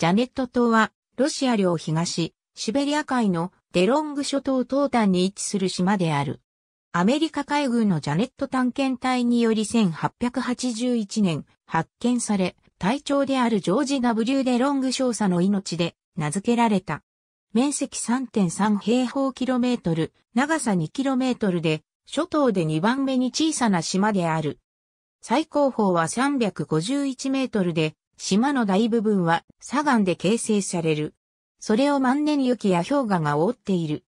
ジャネット島は、ロシア領東、シベリア海のデロング諸島東端に位置する島である。アメリカ海軍のジャネット探検隊により1881年発見され、隊長であるジョージ W デロング少佐の命で名付けられた。面積3.3平方キロメートル、長さ2キロメートルで、諸島で2番目に小さな島である。最高峰は351メートルで、島の大部分は砂岩で形成される。それを万年雪や氷河が覆っている。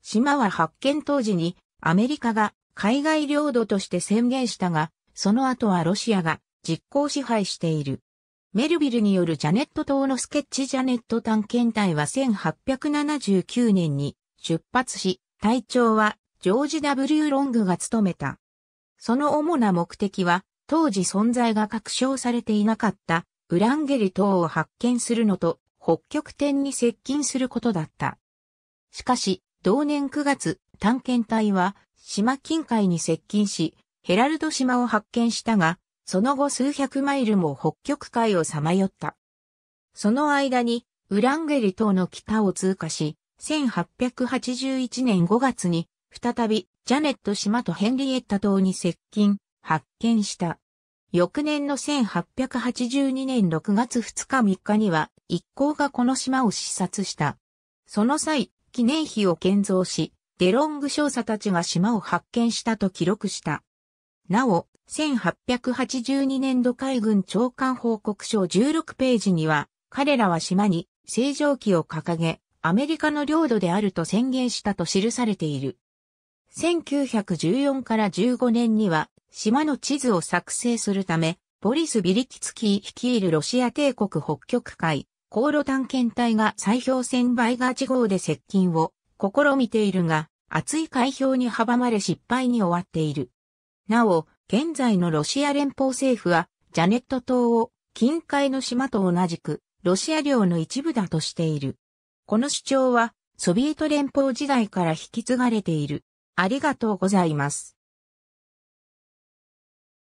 島は発見当時にアメリカが海外領土として宣言したが、その後はロシアが実効支配している。メルビルによるジャネット島のスケッチジャネット探検隊は1879年に出発し、隊長はジョージ W ロングが務めた。その主な目的は、当時存在が確証されていなかったウランゲリ島を発見するのと北極点に接近することだった。しかし、同年9月、探検隊は島近海に接近し、ヘラルド島を発見したが、その後数百マイルも北極海をさまよった。その間に、ウランゲリ島の北を通過し、1881年5月に、再び、ジャネット島とヘンリエッタ島に接近、発見した。翌年の1882年6月2日3日には、一行がこの島を視察した。その際、記念碑を建造し、デロング少佐たちが島を発見したと記録した。なお、1882年度海軍長官報告書16ページには、彼らは島に正常期を掲げ、アメリカの領土であると宣言したと記されている。1914から15年には、島の地図を作成するため、ボリス・ビリキツキー率いるロシア帝国北極海、航路探検隊が砕氷船バイガー地号で接近を試みているが、厚い海氷に阻まれ失敗に終わっている。なお、現在のロシア連邦政府は、ジャネット島を近海の島と同じく、ロシア領の一部だとしている。この主張は、ソビエト連邦時代から引き継がれている。ありがとうございます。